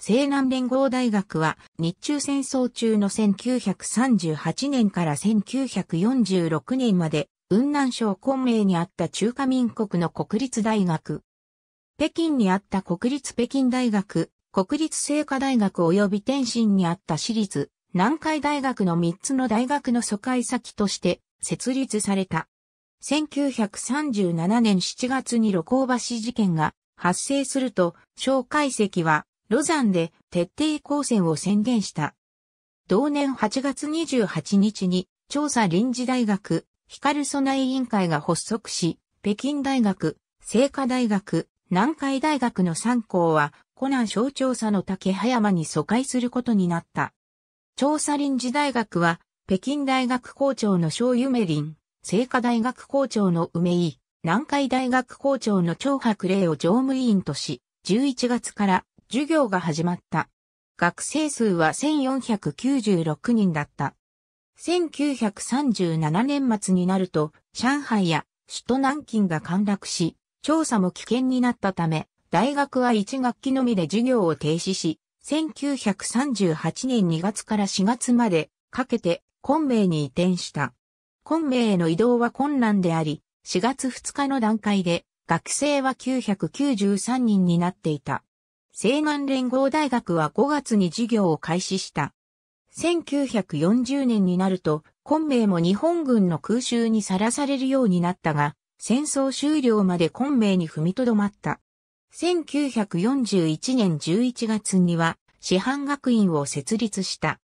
西南連合大学は日中戦争中の1938年から1946年まで雲南省昆明にあった中華民国の国立大学。北京にあった国立北京大学、国立聖華大学及び天津にあった私立南海大学の3つの大学の疎開先として設立された。1937年7月に露光橋事件が発生すると、蒋介石はロザンで徹底抗戦を宣言した。同年8月28日に調査臨時大学、光備委員会が発足し、北京大学、清華大学、南海大学の3校は、湖南省調査の竹葉山に疎開することになった。調査臨時大学は、北京大学校長の小夢林、清華大学校長の梅井、南海大学校長の張伯麗を常務委員とし、11月から授業が始まった。学生数は1496人だった。1937年末になると、上海や首都南京が陥落し、調査も危険になったため、大学は1学期のみで授業を停止し、1938年2月から4月までかけて昆明に移転した。昆明への移動は困難であり、4月2日の段階で学生は993人になっていた。西南連合大学は5月に授業を開始した。1940年になると、昆明も日本軍の空襲にさらされるようになったが、戦争終了まで昆明に踏みとどまった。1941年11月には、師範学院を設立した。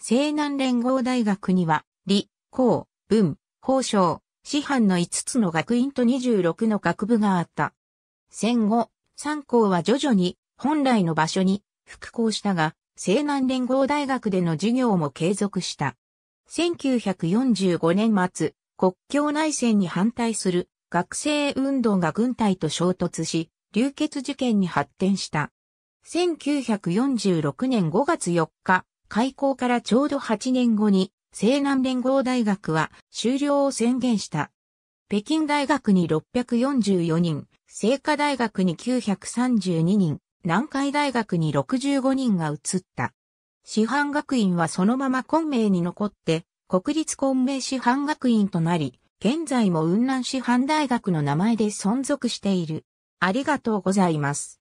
西南連合大学には、理、工、文、法省、師範の5つの学院と26の学部があった。戦後、三校は徐々に本来の場所に復興したが、西南連合大学での授業も継続した。1945年末、国境内戦に反対する学生運動が軍隊と衝突し、流血事件に発展した。1946年5月4日、開校からちょうど8年後に、西南連合大学は終了を宣言した。北京大学に644人、聖火大学に932人、南海大学に65人が移った。師範学院はそのまま昆明に残って、国立昆明師範学院となり、現在も雲南師範大学の名前で存続している。ありがとうございます。